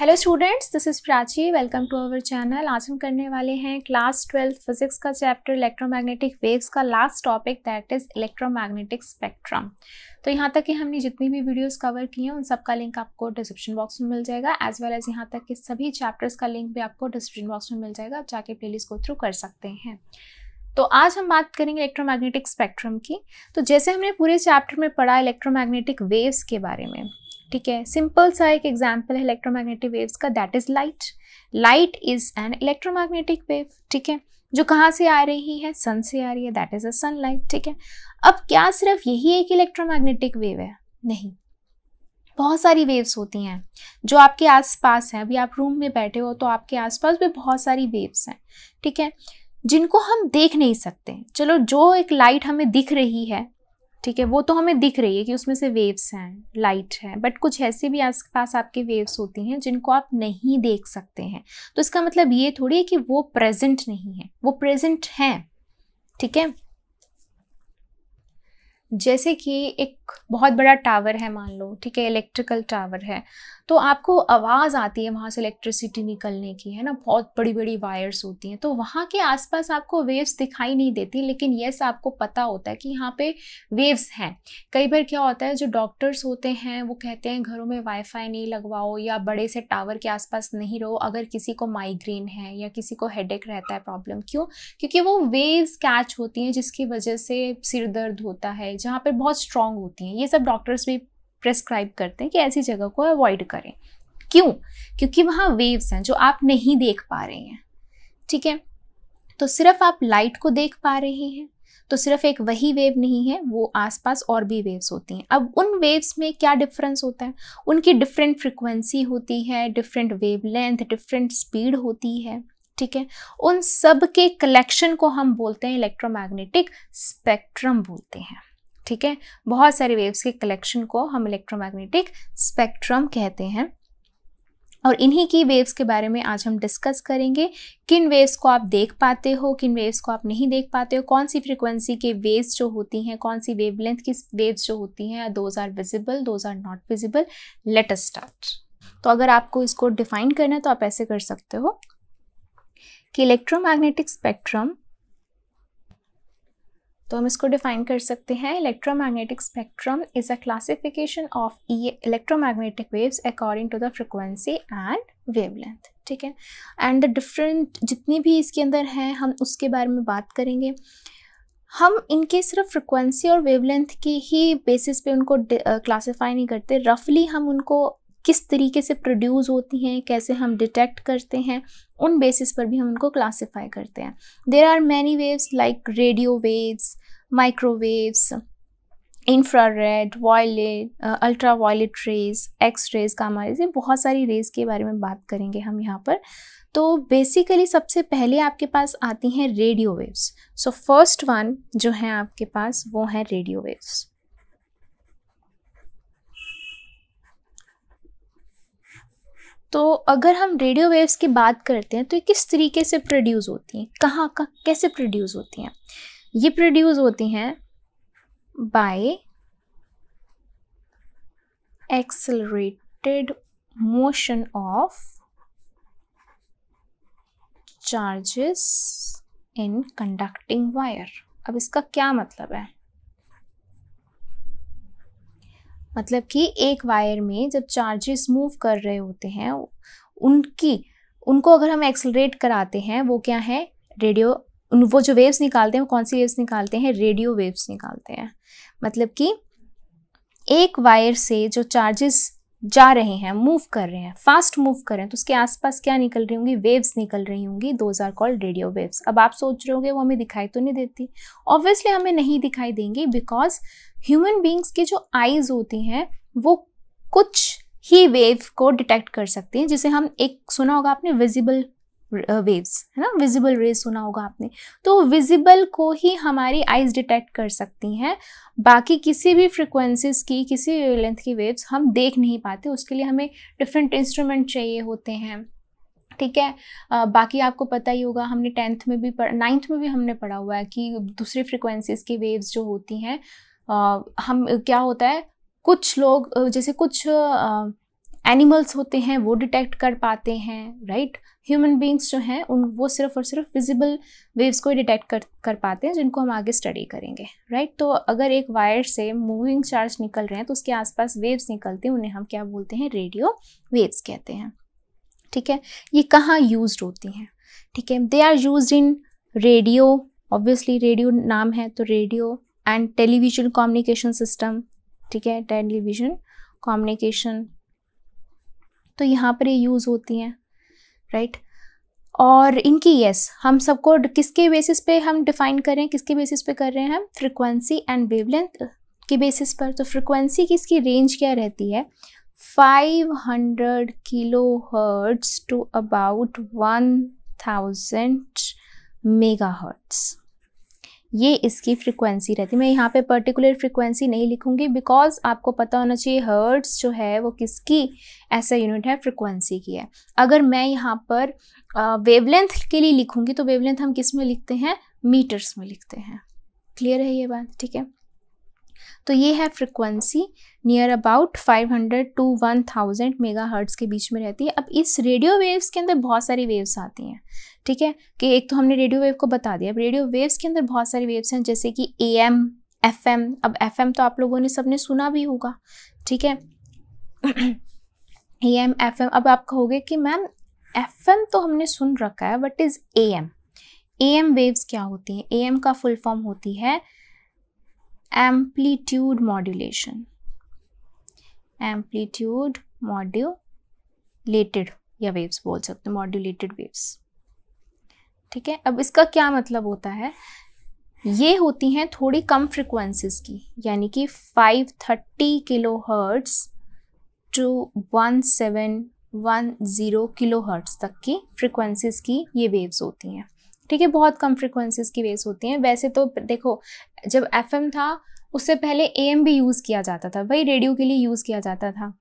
Hello students this is Prachi welcome to our channel आज हम करने वाले हैं क्लास ट्वेल्थ फिजिक्स का चैप्टर इलेक्ट्रोमैग्नेटिक वेव्स का last topic that is electromagnetic spectrum तो यहाँ तक कि हमने जितनी भी वीडियोस कवर की हैं उन सब का लिंक आपको डिस्क्रिप्शन बॉक्स में मिल जाएगा एज वेल एज यहाँ तक कि सभी चैप्टर्स का लिंक भी आपको डिस्क्रिप्शन बॉक्स में मिल जाएगा आप जाके प्लेलिस्ट को थ्रू कर सकते हैं तो आज हम बात करेंगे इलेक्ट्रोमैग्नेटिक स्पेक्ट्रम की तो जैसे हमने पूरे चैप्टर में पढ़ा इलेक्ट्रोमैग्नेटिक वेव्स के बारे में ठीक है सिंपल सा एक एग्जाम्पल है इलेक्ट्रोमैग्नेटिक वेव्स का that is light light is an electromagnetic wave ठीक है जो कहाँ से आ रही है सन से आ रही है that is a sunlight ठीक है अब क्या सिर्फ यही एक इलेक्ट्रोमैग्नेटिक वेव है नहीं बहुत सारी वेव्स होती हैं जो आपके आसपास हैं अभी आप रूम में बैठे हो तो आपके आसपास भी बहुत सारी वेव्स हैं ठीक है जिनको हम देख नहीं सकते चलो जो एक लाइट हमें दिख रही है ठीक है वो तो हमें दिख रही है कि उसमें से वेव्स हैं लाइट है बट कुछ ऐसे भी आस पास आपके वेव्स होती हैं जिनको आप नहीं देख सकते हैं तो इसका मतलब ये थोड़ी है कि वो प्रेजेंट नहीं है वो प्रेजेंट हैं ठीक है जैसे कि एक बहुत बड़ा टावर है मान लो ठीक है इलेक्ट्रिकल टावर है तो आपको आवाज़ आती है वहाँ से इलेक्ट्रिसिटी निकलने की है ना बहुत बड़ी बड़ी वायर्स होती हैं तो वहाँ के आसपास आपको वेव्स दिखाई नहीं देती लेकिन येस आपको पता होता है कि यहाँ पे वेव्स हैं कई बार क्या होता है जो डॉक्टर्स होते हैं वो कहते हैं घरों में वाईफाई नहीं लगवाओ या बड़े से टावर के आसपास नहीं रहो अगर किसी को माइग्रेन है या किसी को हेड रहता है प्रॉब्लम क्यों क्योंकि वो वेव्स कैच होती हैं जिसकी वजह से सिर दर्द होता है जहाँ पर बहुत स्ट्रॉन्ग होती होती हैं ये सब डॉक्टर्स भी प्रेस्क्राइब करते हैं कि ऐसी जगह को अवॉइड करें क्यों क्योंकि वहाँ वेव्स हैं जो आप नहीं देख पा रहे हैं ठीक है तो सिर्फ आप लाइट को देख पा रहे हैं तो सिर्फ एक वही वेव नहीं है वो आसपास और भी वेव्स होती हैं अब उन वेव्स में क्या डिफरेंस होता है उनकी डिफरेंट फ्रिक्वेंसी होती है डिफरेंट वेवलेंथ डिफरेंट स्पीड होती है ठीक है उन सब के कलेक्शन को हम बोलते हैं इलेक्ट्रोमैग्नेटिक स्पेक्ट्रम बोलते हैं ठीक है बहुत सारे वेव्स के कलेक्शन को हम इलेक्ट्रोमैग्नेटिक स्पेक्ट्रम कहते हैं और इन्हीं की वेव्स के बारे में आज हम डिस्कस करेंगे किन वेव्स को आप देख पाते हो किन वेव्स को आप नहीं देख पाते हो कौन सी फ्रिक्वेंसी के वेव्स जो होती हैं कौन सी वेवलेंथ की वेव्स जो होती हैं those are visible those are not visible let us start तो अगर आपको इसको डिफाइन करना है तो आप ऐसे कर सकते हो कि इलेक्ट्रोमैग्नेटिक स्पेक्ट्रम तो हम इसको डिफाइन कर सकते हैं electromagnetic spectrum is a classification of electromagnetic waves according to the frequency and wavelength ठीक है एंड द डिफरेंट जितनी भी इसके अंदर हैं हम उसके बारे में बात करेंगे हम इनके सिर्फ फ्रिक्वेंसी और वेवलेंथ की ही बेसिस पे उनको क्लासिफाई नहीं करते रफली हम उनको किस तरीके से प्रोड्यूस होती हैं कैसे हम डिटेक्ट करते हैं उन बेसिस पर भी हम उनको क्लासीफाई करते हैं there are many waves like radio waves microwaves red violet ultraviolet rays X rays का हमारे से बहुत सारी रेज के बारे में बात करेंगे हम यहाँ पर तो बेसिकली सबसे पहले आपके पास आती हैं radio waves so first one जो है आपके पास वो है रेडियो वेव्स तो अगर हम रेडियो वेव्स की बात करते हैं तो ये किस तरीके से प्रोड्यूस होती हैं कहाँ कहाँ कैसे प्रोड्यूस होती हैं ये प्रोड्यूस होती हैं by accelerated motion of charges in conducting wire अब इसका क्या मतलब है मतलब कि एक वायर में जब चार्जेस मूव कर रहे होते हैं उनकी उनको अगर हम एक्सलरेट कराते हैं वो क्या है रेडियो वो जो वेव्स निकालते हैं वो कौन सी वेव्स निकालते हैं रेडियो वेव्स निकालते हैं मतलब कि एक वायर से जो चार्जेस जा रहे हैं मूव कर रहे हैं फास्ट मूव कर रहे हैं तो उसके आसपास क्या निकल रही होंगी वेव्स निकल रही होंगी those are called radio waves अब आप सोच रहे होंगे वो हमें दिखाई तो नहीं देती ऑब्वियसली हमें नहीं दिखाई देंगी बिकॉज ह्यूमन बींग्स की जो आइज़ होती हैं वो कुछ ही वेव को डिटेक्ट कर सकती हैं जिसे हम एक सुना होगा आपने विजिबल वेव्स है ना विजिबल रेज सुना होगा आपने तो विजिबल को ही हमारी आइज डिटेक्ट कर सकती हैं बाकी किसी भी फ्रिक्वेंसीज की किसी लेंथ की वेव्स हम देख नहीं पाते उसके लिए हमें डिफरेंट इंस्ट्रूमेंट चाहिए होते हैं ठीक है आ, बाकी आपको पता ही होगा हमने टेंथ में भी पढ़ नाइन्थ में भी हमने पढ़ा हुआ है कि दूसरी फ्रिक्वेंसीज की वेव्स जो होती हैं हम क्या होता है कुछ लोग जैसे कुछ आ, एनिमल्स होते हैं वो डिटेक्ट कर पाते हैं राइट ह्यूमन बींग्स जो हैं उन वो सिर्फ और सिर्फ फिजिबल वेव्स को ही डिटेक्ट कर कर पाते हैं जिनको हम आगे स्टडी करेंगे राइट तो अगर एक वायर से मूविंग चार्ज निकल रहे हैं तो उसके आसपास वेव्स निकलते हैं उन्हें हम क्या बोलते हैं रेडियो वेव्स कहते हैं ठीक है ये कहाँ यूज होती हैं ठीक है they are use in radio obviously radio नाम है तो radio and television communication system ठीक है टेलीविजन कम्युनिकेशन तो यहाँ पर ये यूज़ होती हैं राइट और इनकी यस yes, हम सबको किसके बेसिस पे हम डिफ़ाइन कर रहे हैं किसके बेसिस पे कर रहे हैं हम फ्रिक्वेंसी एंड वेवलेंथ के बेसिस पर तो फ्रिक्वेंसी की इसकी रेंज क्या रहती है 500 kilo hertz to about 1000 mega hertz ये इसकी फ्रीक्वेंसी रहती है मैं यहाँ पे पर्टिकुलर फ्रीक्वेंसी नहीं लिखूंगी बिकॉज आपको पता होना चाहिए हर्ट्स जो है वो किसकी ऐसा यूनिट है फ्रिक्वेंसी की है अगर मैं यहाँ पर वेवलेंथ uh, के लिए लिखूँगी तो वेवलेंथ हम किस में लिखते हैं मीटर्स में लिखते हैं क्लियर है ये बात ठीक है तो ये है frequency near about 500 to 1000 megahertz के बीच में रहती है अब इस रेडियो वेव्स के अंदर बहुत सारी वेव्स आती हैं ठीक है कि एक तो हमने रेडियो वेव को बता दिया अब रेडियो वेव्स के अंदर बहुत सारी वेव्स हैं जैसे कि ए एम एफ एम अब एफ एम तो आप लोगों ने सबने सुना भी होगा ठीक है ए एम एफ एम अब आप कहोगे कि मैम एफ एम तो हमने सुन रखा है but is A M A M waves क्या होती हैं ए एम का फुल फॉर्म होती है एम्पलीट्यूड मॉड्यूलेशन एम्पलीट्यूड मॉड्यूलेटेड या वेव्स बोल सकते हैं मॉड्यूलेटेड वेव्स ठीक है अब इसका क्या मतलब होता है ये होती हैं थोड़ी कम फ्रिक्वेंसीज की यानी कि 530 kilo hertz to 1710 kilo hertz तक की फ्रिक्वेंसीज की ये वेव्स होती हैं ठीक है बहुत कम फ्रिक्वेंसीज की वेव्स होती हैं वैसे तो देखो जब एफ था उससे पहले ए भी यूज़ किया जाता था वही रेडियो के लिए यूज़ किया जाता था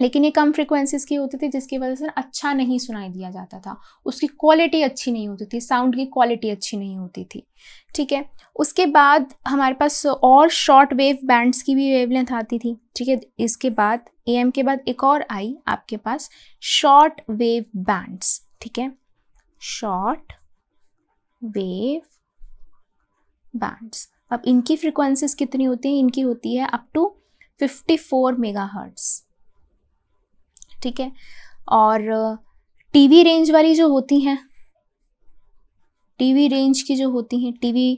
लेकिन ये कम फ्रिक्वेंसीज की होती थी जिसकी वजह से अच्छा नहीं सुनाई दिया जाता था उसकी क्वालिटी अच्छी नहीं होती थी साउंड की क्वालिटी अच्छी नहीं होती थी ठीक है उसके बाद हमारे पास और शॉर्ट वेव बैंड्स की भी वेवलेंथ आती थी ठीक है इसके बाद एम के बाद एक और आई आपके पास शॉर्ट वेव बैंड्स ठीक है शॉर्ट वेव बैंड्स अब इनकी फ्रिक्वेंसीज कितनी होती है इनकी होती है अप टू मेगा हर्ट्स ठीक है और टीवी रेंज वाली जो होती हैं टीवी रेंज की जो होती हैं टीवी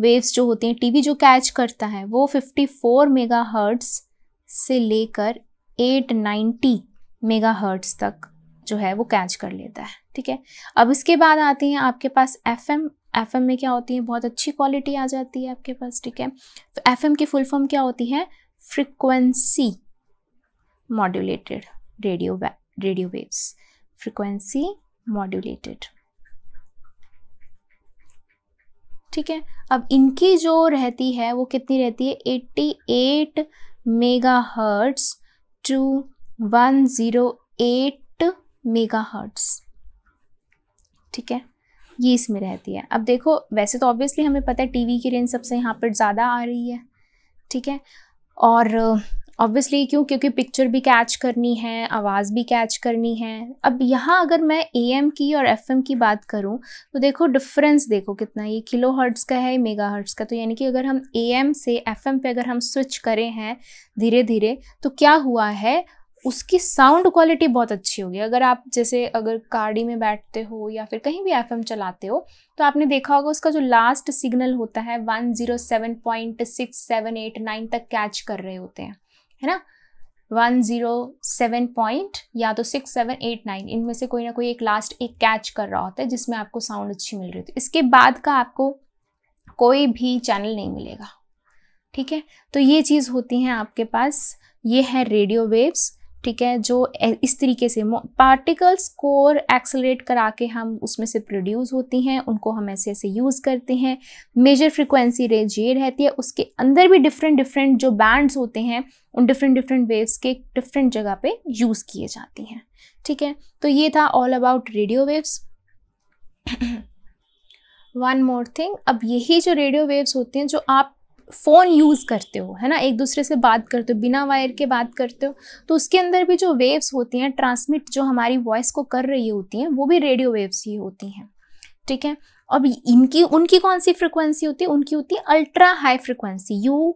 वेव्स जो होती हैं टीवी जो कैच करता है वो 54 मेगा हर्ट्स से लेकर 890 मेगा हर्ट्स तक जो है वो कैच कर लेता है ठीक है अब इसके बाद आती हैं आपके पास एफ एम एफ एम में क्या होती है बहुत अच्छी क्वालिटी आ जाती है आपके पास ठीक है तो एफ एम की फुल फॉर्म क्या होती है frequency modulated radio, radio radio waves, frequency modulated. ठीक है अब इनकी जो रहती है वो कितनी रहती है 88 mega hertz to 108 mega hertz ठीक है ये इसमें रहती है अब देखो वैसे तो ऑब्वियसली हमें पता है टीवी की रेंज सबसे यहाँ पर ज़्यादा आ रही है ठीक है और ऑब्वियसली क्यों क्योंकि पिक्चर भी कैच करनी है आवाज़ भी कैच करनी है अब यहाँ अगर मैं ए की और एफ की बात करूँ तो देखो डिफरेंस देखो कितना ये किलो हर्ट्स का है मेगा हर्ट्स का तो यानी कि अगर हम ए से एफ पे अगर हम स्विच करें हैं धीरे धीरे तो क्या हुआ है उसकी साउंड क्वालिटी बहुत अच्छी होगी अगर आप जैसे अगर गाड़ी में बैठते हो या फिर कहीं भी एफ चलाते हो तो आपने देखा होगा उसका जो लास्ट सिग्नल होता है नाइन तक कैच कर रहे होते हैं है ना वन ज़ीरो सेवन पॉइंट या तो सिक्स सेवन एट नाइन इनमें से कोई ना कोई एक लास्ट एक कैच कर रहा होता है जिसमें आपको साउंड अच्छी मिल रही होती इसके बाद का आपको कोई भी चैनल नहीं मिलेगा ठीक है तो ये चीज़ होती हैं आपके पास ये है रेडियो वेव्स ठीक है जो इस तरीके से पार्टिकल्स कोर एक्सलेट करा के हम उसमें से प्रोड्यूस होती हैं उनको हम ऐसे ऐसे यूज़ करते हैं मेजर फ्रिक्वेंसी रेंज ये रहती है उसके अंदर भी डिफरेंट डिफरेंट जो बैंड्स होते हैं उन डिफरेंट डिफरेंट वेव्स के डिफरेंट जगह पे यूज़ किए जाती हैं ठीक है तो ये था all about radio waves one more thing अब यही जो रेडियो वेव्स होते हैं जो आप फ़ोन यूज़ करते हो है ना एक दूसरे से बात करते हो बिना वायर के बात करते हो तो उसके अंदर भी जो वेव्स होती हैं ट्रांसमिट जो हमारी वॉइस को कर रही होती हैं वो भी रेडियो वेव्स ही होती हैं ठीक है अब इनकी उनकी कौन सी फ्रिक्वेंसी होती है उनकी होती है ultra high frequency U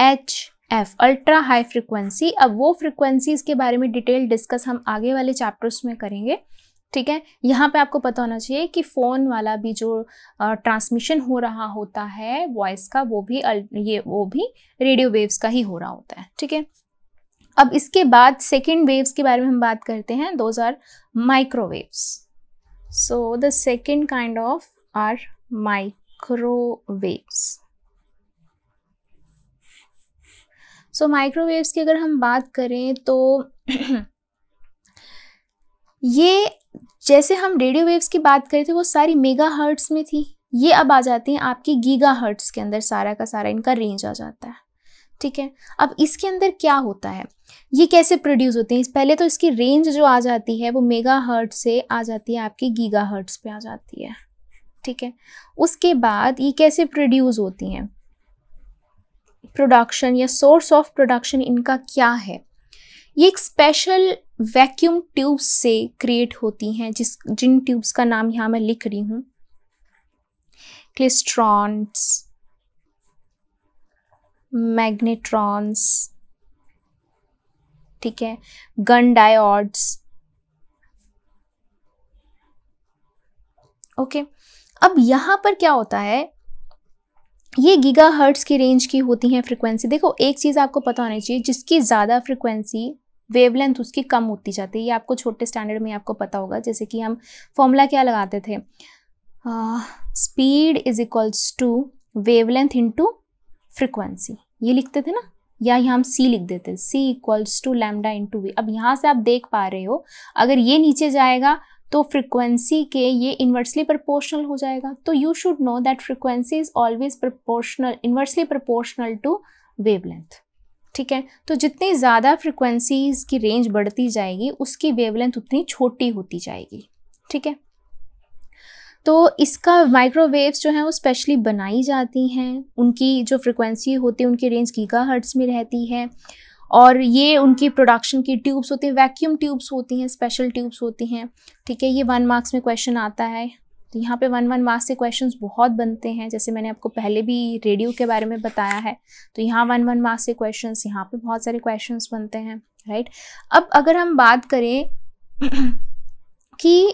H F ultra high frequency अब वो फ्रिक्वेंसीज़ के बारे में डिटेल डिस्कस हम आगे वाले चैप्टर्स में करेंगे ठीक है यहाँ पे आपको पता होना चाहिए कि फ़ोन वाला भी जो ट्रांसमिशन हो रहा होता है वॉइस का वो भी ये वो भी रेडियो वेव्स का ही हो रहा होता है ठीक है अब इसके बाद सेकेंड वेव्स के बारे में हम बात करते हैं those are microwaves so the second kind of are microwaves so microwaves की अगर हम बात करें तो ये जैसे हम रेडियो वेव्स की बात करें थे तो वो सारी मेगा हर्ट्स में थी ये अब आ जाती हैं आपकी गीगा हर्ट्स के अंदर सारा का सारा इनका रेंज आ जाता है ठीक है अब इसके अंदर क्या होता है ये कैसे प्रोड्यूस होते हैं पहले तो इसकी रेंज जो आ जाती है वो मेगा हर्ट से आ जाती है आपकी गीगा हर्ट्स पे आ जाती है ठीक है उसके बाद ये कैसे प्रोड्यूस होती हैं प्रोडक्शन या सोर्स ऑफ प्रोडक्शन इनका क्या है ये एक स्पेशल वैक्यूम ट्यूब्स से क्रिएट होती हैं जिस जिन ट्यूब्स का नाम यहाँ मैं लिख रही हूँ क्लिस्ट्रॉन्स मैग्नेट्रॉन्स ठीक है गन डायोड्स ओके अब यहाँ पर क्या होता है ये गीगा हर्ट्स की रेंज की होती हैं फ्रिक्वेंसी देखो एक चीज़ आपको पता होनी चाहिए जिसकी ज़्यादा फ्रिक्वेंसी वेवलेंथ उसकी कम होती जाती है ये आपको छोटे स्टैंडर्ड में आपको पता होगा जैसे कि हम फॉर्मूला क्या लगाते थे speed is equals to wavelength into frequency ये लिखते थे ना या यहाँ हम सी लिख देते C equals to lambda into V अब यहाँ से आप देख पा रहे हो अगर ये नीचे जाएगा तो फ्रिक्वेंसी के ये इन्वर्सली प्रपोर्शनल हो जाएगा तो you should know that frequency is always proportional inversely proportional to wavelength ठीक है तो जितनी ज़्यादा फ्रिक्वेंसीज़ की रेंज बढ़ती जाएगी उसकी वेवलेंथ उतनी छोटी होती जाएगी ठीक है तो इसका माइक्रोवेव्स जो हैं वो स्पेशली बनाई जाती हैं उनकी जो फ्रिक्वेंसी होती है उनकी रेंज गीगा हर्ट्स में रहती है और ये उनकी प्रोडक्शन की ट्यूब्स होती हैं वैक्यूम ट्यूब्स होती हैं स्पेशल ट्यूब्स होती हैं ठीक है ये वन मार्क्स में क्वेश्चन आता है तो यहाँ पे वन वन मार्क्स के क्वेश्चंस बहुत बनते हैं जैसे मैंने आपको पहले भी रेडियो के बारे में बताया है तो यहाँ वन वन मार्क्स के क्वेश्चंस यहाँ पे बहुत सारे क्वेश्चंस बनते हैं राइट अब अगर हम बात करें कि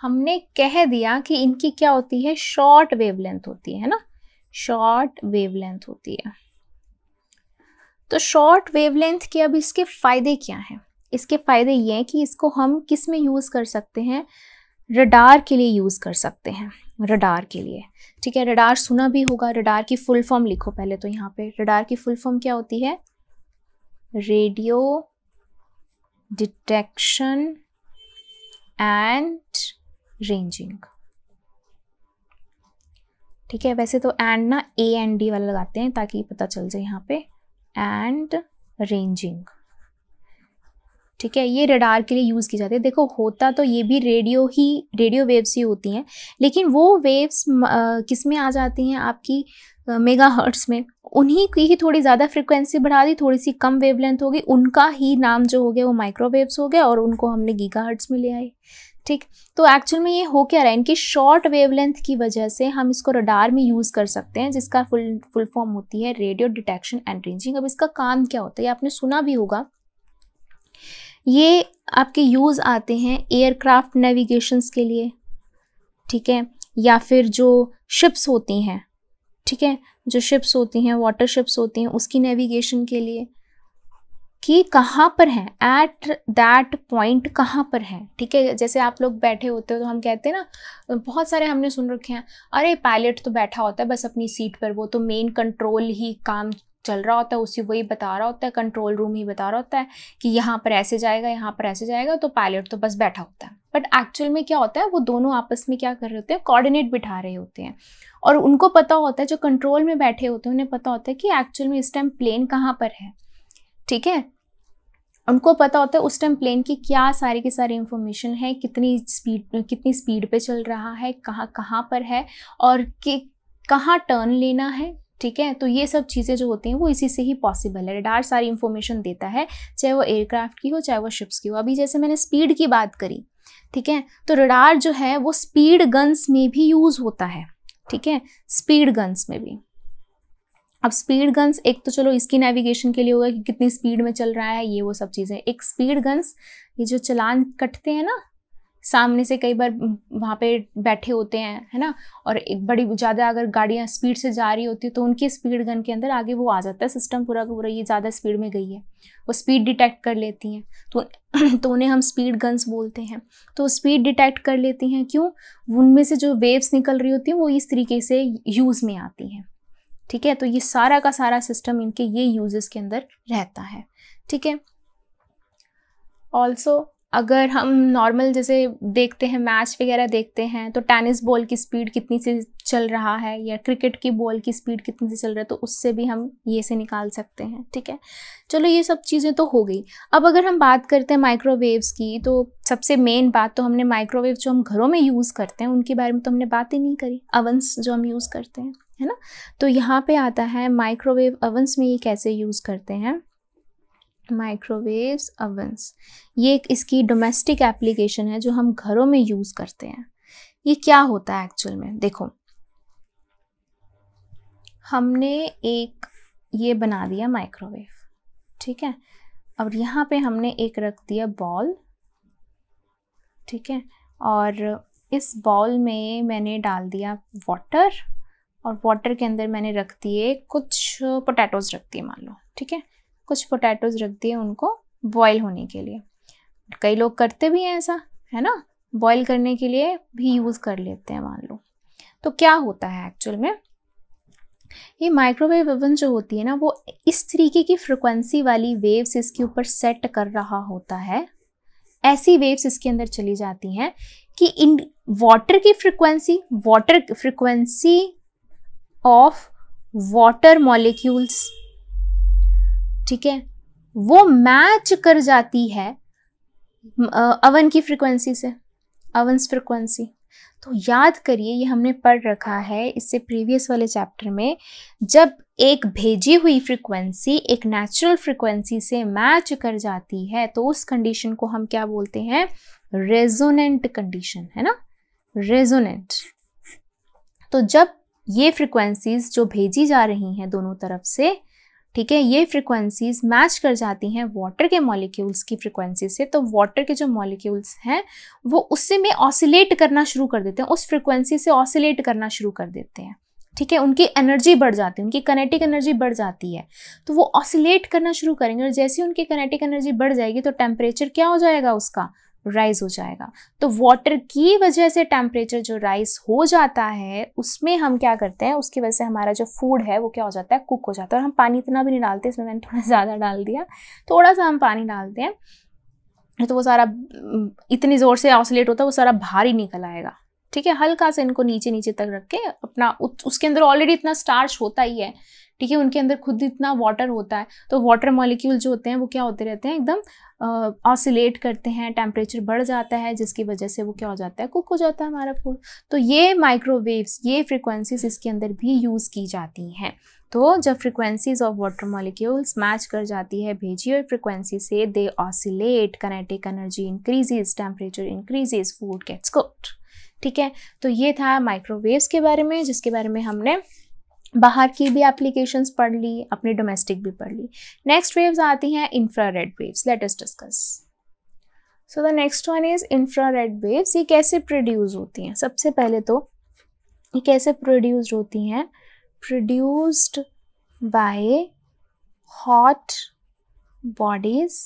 हमने कह दिया कि इनकी क्या होती है शॉर्ट वेव होती है ना शॉर्ट वेव होती है तो शॉर्ट लेंथ के अब इसके फ़ायदे क्या हैं इसके फ़ायदे ये हैं कि इसको हम किस में यूज़ कर सकते हैं रडार के लिए यूज़ कर सकते हैं रडार के लिए ठीक है रडार सुना भी होगा रडार की फुल फॉर्म लिखो पहले तो यहाँ पे रडार की फुल फॉर्म क्या होती है रेडियो डिटेक्शन एंड रेंजिंग ठीक है वैसे तो एंड ना ए एंड डी वाला लगाते हैं ताकि पता चल जाए यहाँ पे एंड रेंजिंग ठीक है ये रडार के लिए यूज़ की जाती है देखो होता तो ये भी रेडियो ही रेडियो वेव्स ही होती हैं लेकिन वो वेव्स किस में आ जाती हैं आपकी मेगा हर्ट्स में उन्हीं की ही थोड़ी ज़्यादा फ्रिक्वेंसी बढ़ा दी थोड़ी सी कम वेवलेंथ होगी उनका ही नाम जो हो गया वो माइक्रोवेव्स हो गया और उनको हमने गीगा हर्ट्स में ले आए ठीक तो एक्चुअल में ये हो क्या रहा है इनकी शॉर्ट वेवलेंथ की वजह से हम इसको रडार में यूज़ कर सकते हैं जिसका फुल फुल फॉर्म होती है रेडियो डिटेक्शन एंड रेंजिंग अब इसका काम क्या होता है आपने सुना भी होगा ये आपके यूज़ आते हैं एयरक्राफ्ट नेविगेशंस के लिए ठीक है या फिर जो शिप्स होती हैं ठीक है जो शिप्स होती हैं वाटर शिप्स होती हैं उसकी नेविगेशन के लिए कि कहाँ पर है एट दैट पॉइंट कहाँ पर है ठीक है जैसे आप लोग बैठे होते हो तो हम कहते हैं ना बहुत सारे हमने सुन रखे हैं अरे पायलट तो बैठा होता है बस अपनी सीट पर वो तो मेन कंट्रोल ही काम चल रहा होता है उसी वही बता रहा होता है कंट्रोल रूम ही बता रहा होता है कि यहाँ पर ऐसे जाएगा यहाँ पर ऐसे जाएगा तो पायलट तो बस बैठा होता है बट एक्चुअल में क्या होता है वो दोनों आपस में क्या कर रहे होते हैं कोऑर्डिनेट बिठा रहे होते हैं और उनको पता होता है जो कंट्रोल में बैठे होते हैं उन्हें पता होता है कि एक्चुअल में इस टाइम प्लेन कहाँ पर है ठीक है उनको पता होता है उस टाइम प्लेन की क्या सारी की सारी इन्फॉर्मेशन है कितनी स्पीड कितनी स्पीड पे चल रहा है कहाँ कहाँ पर है और कि कहाँ टर्न लेना है ठीक है तो ये सब चीज़ें जो होती हैं वो इसी से ही पॉसिबल है रडार सारी इन्फॉर्मेशन देता है चाहे वो एयरक्राफ्ट की हो चाहे वो शिप्स की हो अभी जैसे मैंने स्पीड की बात करी ठीक है तो रडार जो है वो स्पीड गन्स में भी यूज़ होता है ठीक है स्पीड गन्स में भी अब स्पीड गन्स एक तो चलो इसकी नेविगेशन के लिए होगा कि कितनी स्पीड में चल रहा है ये वो सब चीज़ें एक स्पीड गन्स ये जो चलान कटते हैं ना सामने से कई बार वहाँ पे बैठे होते हैं है ना और एक बड़ी ज़्यादा अगर गाड़ियाँ स्पीड से जा रही होती है तो उनकी स्पीड गन के अंदर आगे वो आ जाता है सिस्टम पूरा का पूरा ये ज़्यादा स्पीड में गई है वो स्पीड डिटेक्ट कर लेती हैं तो तो उन्हें हम स्पीड गन्स बोलते हैं तो स्पीड डिटेक्ट कर लेती हैं क्यों उनमें से जो वेव्स निकल रही होती हैं वो इस तरीके से यूज़ में आती हैं ठीक है तो ये सारा का सारा सिस्टम इनके ये यूजेस के अंदर रहता है ठीक है ऑल्सो अगर हम नॉर्मल जैसे देखते हैं मैच वगैरह देखते हैं तो टेनिस बॉल की स्पीड कितनी से चल रहा है या क्रिकेट की बॉल की स्पीड कितनी से चल रहा है तो उससे भी हम ये से निकाल सकते हैं ठीक है चलो ये सब चीज़ें तो हो गई अब अगर हम बात करते हैं माइक्रोवेव्स की तो सबसे मेन बात तो हमने माइक्रोवेव जो हम घरों में यूज़ करते हैं उनके बारे में तो हमने बात ही नहीं करी अवंस जो हम यूज़ करते हैं है ना तो यहाँ पे आता है माइक्रोवेव अवंस में ये कैसे यूज़ करते हैं माइक्रोवेव्स अवंस ये एक इसकी डोमेस्टिक एप्लीकेशन है जो हम घरों में यूज़ करते हैं ये क्या होता है एक्चुअल में देखो हमने एक ये बना दिया माइक्रोवेव ठीक है और यहाँ पे हमने एक रख दिया बॉल ठीक है और इस बॉल में मैंने डाल दिया वाटर और वाटर के अंदर मैंने रख दिए कुछ पोटैटोज रख दिए मान लो ठीक है कुछ पोटैटोज रख दिए उनको बॉयल होने के लिए कई लोग करते भी हैं ऐसा है ना बॉयल करने के लिए भी यूज़ कर लेते हैं मान लो तो क्या होता है एक्चुअल में ये माइक्रोवेव ओवन जो होती है ना वो इस तरीके की फ्रिक्वेंसी वाली वेव्स इसके ऊपर सेट कर रहा होता है ऐसी वेव्स इसके अंदर चली जाती हैं कि इन वाटर की frequency water frequency of water molecules ठीक है वो मैच कर जाती है अवन की फ्रिक्वेंसी से अवंस फ्रिक्वेंसी तो याद करिए ये हमने पढ़ रखा है इससे प्रीवियस वाले चैप्टर में जब एक भेजी हुई फ्रिक्वेंसी एक नेचुरल फ्रिक्वेंसी से मैच कर जाती है तो उस कंडीशन को हम क्या बोलते हैं रेजोनेंट कंडीशन है ना रेजोनेंट तो जब ये फ्रिक्वेंसीज जो भेजी जा रही हैं दोनों तरफ से ठीक है ये फ्रिक्वेंसीज मैच कर जाती हैं वाटर के मॉलिक्यूल्स की फ्रिक्वेंसी से तो वाटर के जो मॉलिक्यूल्स हैं वो उससे में ऑसिलेट करना शुरू कर देते हैं उस फ्रिक्वेंसी से ऑसिलेट करना शुरू कर देते हैं ठीक है उनकी एनर्जी बढ़ जाती है उनकी कनेटिक एनर्जी बढ़ जाती है तो वो ऑसिलेट करना शुरू करेंगे और जैसे ही उनकी कनेटिक एनर्जी बढ़ जाएगी तो टेम्परेचर क्या हो जाएगा उसका राइज हो जाएगा तो वाटर की वजह से टेम्परेचर जो राइज हो जाता है उसमें हम क्या करते हैं उसकी वजह से हमारा जो फूड है वो क्या हो जाता है कुक हो जाता है और हम पानी इतना भी नहीं डालते इसमें मैंने थोड़ा ज़्यादा डाल दिया थोड़ा सा हम पानी डालते हैं तो वो सारा इतनी ज़ोर से ऑसोलेट होता है वो सारा भारी निकल आएगा ठीक है हल्का सा इनको नीचे नीचे तक रख के अपना उसके अंदर ऑलरेडी इतना स्टार्च होता ही है ठीक है उनके अंदर खुद इतना वाटर होता है तो वाटर मॉलिक्यूल जो होते हैं वो क्या होते रहते हैं एकदम ऑसिलेट करते हैं टेम्परेचर बढ़ जाता है जिसकी वजह से वो क्या हो जाता है कुक हो जाता है हमारा फूड तो ये माइक्रोवेव्स ये फ्रिक्वेंसीज इसके अंदर भी यूज़ की जाती हैं तो जब frequencies of water molecules match कर जाती है भेजी और फ्रिक्वेंसी से they oscillate kinetic energy increases temperature increases food gets cooked ठीक है तो ये था माइक्रोवेव्स के बारे में जिसके बारे में हमने बाहर की भी एप्लीकेशंस पढ़ ली अपने डोमेस्टिक भी पढ़ ली नेक्स्ट वेव्स आती हैं infrared waves let us discuss so the next one is infrared waves ये कैसे प्रोड्यूस होती हैं सबसे पहले तो ये कैसे प्रोड्यूस होती हैं produced by hot bodies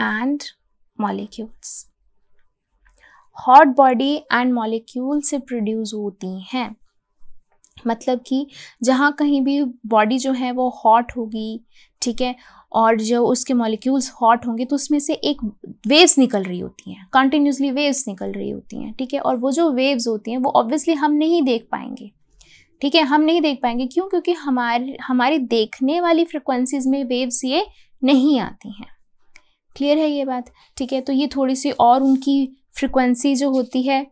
and molecules hot body and molecule से प्रोड्यूस होती हैं मतलब कि जहाँ कहीं भी बॉडी जो है वो हॉट होगी ठीक है और जो उसके मॉलिक्यूल्स हॉट होंगे तो उसमें से एक वेव्स निकल रही होती हैं कंटिन्यूसली वेव्स निकल रही होती हैं ठीक है और वो जो वेव्स होती हैं वो ऑब्वियसली हम नहीं देख पाएंगे ठीक है हम नहीं देख पाएंगे क्यों क्योंकि हमारे हमारे देखने वाली फ्रिक्वेंसीज़ में वेव्स ये नहीं आती हैं क्लियर है ये बात ठीक है तो ये थोड़ी सी और उनकी फ्रिक्वेंसी जो होती है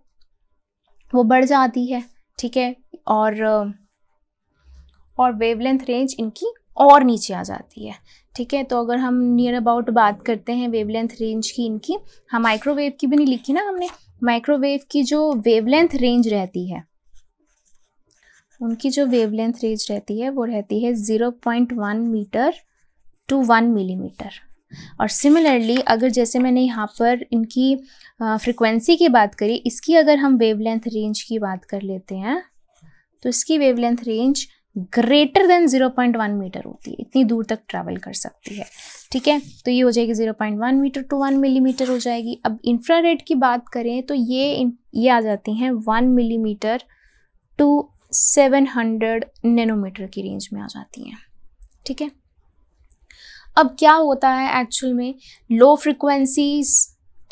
वो बढ़ जाती है ठीक है और और वेवलेंथ रेंज इनकी और नीचे आ जाती है ठीक है तो अगर हम नियर अबाउट बात करते हैं वेवलेंथ रेंज की इनकी हम हाँ, माइक्रोवेव की भी नहीं लिखी ना हमने माइक्रोवेव की जो वेवलेंथ रेंज रहती है उनकी जो वेवलेंथ रेंज रहती है वो रहती है zero point one metre to one millimetre और सिमिलरली अगर जैसे मैंने यहाँ पर इनकी फ्रिक्वेंसी की बात करी इसकी अगर हम वेवलेंथ रेंज की बात कर लेते हैं तो इसकी wavelength range greater than 0.1 metre होती है इतनी दूर तक ट्रैवल कर सकती है ठीक है तो ये हो जाएगी 0.1 मीटर टू 1 मिलीमीटर हो जाएगी अब इंफ्रारेड की बात करें तो ये ये आ जाती हैं 1 मिलीमीटर टू 700 नैनोमीटर की रेंज में आ जाती हैं ठीक है अब क्या होता है एक्चुअल में लो फ्रिक्वेंसीज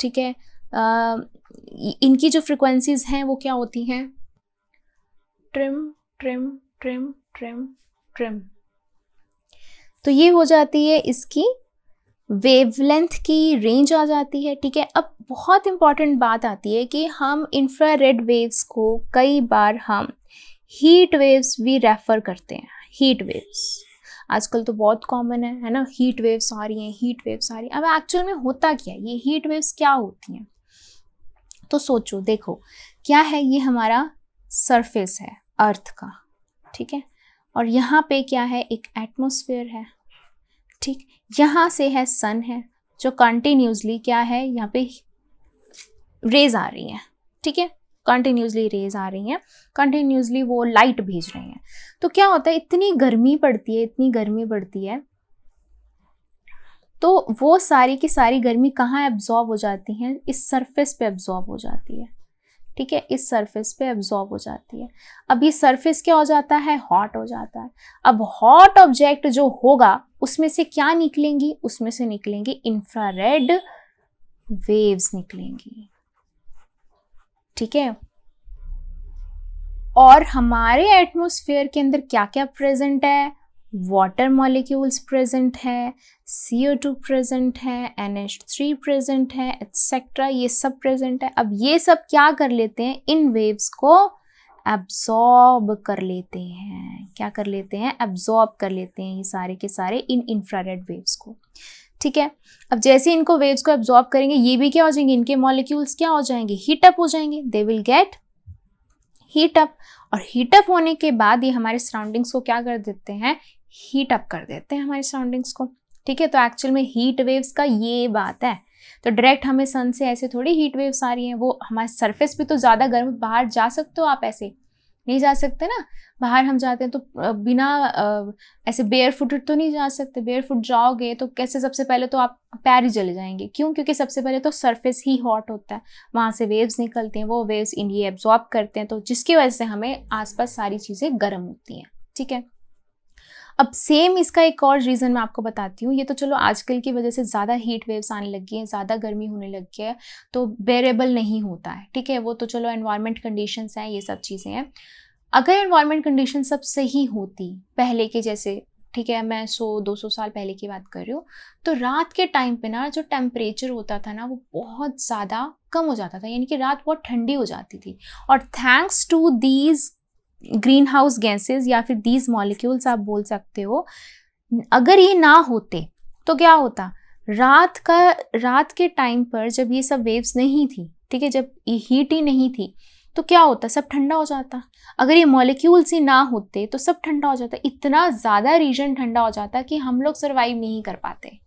ठीक है आ, इनकी जो फ्रिक्वेंसीज हैं वो क्या होती हैं ट्रिम ट्रिम ट्रिम ट्रिम ट्रिम तो ये हो जाती है इसकी वेवलेंथ की रेंज आ जाती है ठीक है अब बहुत इंपॉर्टेंट बात आती है कि हम इंफ्रारेड वेव्स को कई बार हम हीट वेव्स भी रेफ़र करते हैं हीट वेव्स आजकल तो बहुत कॉमन है है ना हीट वेव्स आ रही हैं हीट वेव्स आ रही हैं अब एक्चुअल में होता क्या है ये हीट वेव्स क्या होती हैं तो सोचो देखो क्या है ये हमारा सरफेस है अर्थ का ठीक है और यहाँ पे क्या है एक एटमोसफियर है ठीक यहाँ से है सन है जो कंटिन्यूसली क्या है यहाँ पे रेज आ रही हैं ठीक है कंटिन्यूसली रेज आ रही हैं कंटिन्यूसली वो लाइट भेज रहे हैं तो क्या होता है इतनी गर्मी पड़ती है इतनी गर्मी पड़ती है तो वो सारी की सारी गर्मी कहाँ एब्जॉर्ब हो जाती है इस सरफेस पे एब्जॉर्ब हो जाती है ठीक है इस सरफेस पे एब्जॉर्ब हो जाती है अब ये सरफेस क्या हो जाता है हॉट हो जाता है अब हॉट ऑब्जेक्ट जो होगा उसमें से क्या निकलेंगी उसमें से निकलेंगी इंफ्रारेड वेव्स निकलेंगी ठीक है और हमारे एटमॉस्फेयर के अंदर क्या क्या प्रेजेंट है वाटर मॉलिक्यूल्स प्रेजेंट है सी ओ टू प्रेजेंट है एन एच थ्री प्रेजेंट है एक्सेट्रा ये सब प्रेजेंट है अब ये सब क्या कर लेते हैं इन वेव्स को एब्जॉर्ब कर लेते हैं क्या कर लेते हैं एब्जॉर्ब कर लेते हैं ये सारे के सारे इन इंफ्रारेड वेव्स को ठीक है अब जैसे इनको वेव्स को एब्जॉर्ब करेंगे ये भी क्या हो जाएंगे इनके मॉलिक्यूल्स क्या हो जाएंगे हीट अप हो जाएंगे they will get heat up और हीट अप होने के बाद ये हमारे सराउंडिंग्स को क्या कर देते हैं हीट अप कर देते हैं हमारे सराउंडिंग्स को ठीक है तो एक्चुअल में हीट वेव्स का ये बात है तो डायरेक्ट हमें सन से ऐसे थोड़ी हीट वेव्स आ रही हैं वो हमारे सरफेस पे तो ज़्यादा गर्म बाहर जा सकते हो आप ऐसे नहीं जा सकते ना बाहर हम जाते हैं तो बिना ऐसे बेयर फुटेड तो नहीं जा सकते बेयर फुट जाओगे तो कैसे सबसे पहले तो आप पैर ही जले जाएंगे क्यों क्योंकि सबसे पहले तो सरफेस ही हॉट होता है वहाँ से वेव्स निकलते हैं वो वेव्स इंडिया एब्जॉर्ब करते हैं तो जिसकी वजह से हमें आसपास सारी चीज़ें गर्म होती हैं ठीक है अब सेम इसका एक और रीज़न मैं आपको बताती हूँ ये तो चलो आजकल की वजह से ज़्यादा हीट वेव्स आने लगी हैं ज़्यादा गर्मी होने लगी है तो बेरेबल नहीं होता है ठीक है वो तो चलो एनवायरमेंट कंडीशन हैं ये सब चीज़ें हैं अगर एनवायरमेंट कंडीशन सब सही होती पहले के जैसे ठीक है मैं 100-200 साल पहले की बात कर रही हूँ तो रात के टाइम पे ना जो टेम्परेचर होता था ना वो बहुत ज़्यादा कम हो जाता था यानी कि रात बहुत ठंडी हो जाती थी और thanks to these greenhouse gases या फिर दीज मॉलिक्यूल्स आप बोल सकते हो अगर ये ना होते तो क्या होता रात का रात के टाइम पर जब ये सब वेव्स नहीं थी ठीक है जब ये हीट ही नहीं थी तो क्या होता सब ठंडा हो जाता अगर ये मॉलिक्यूल्स ही ना होते तो सब ठंडा हो जाता इतना ज़्यादा रीजन ठंडा हो जाता कि हम लोग सर्वाइव नहीं कर पाते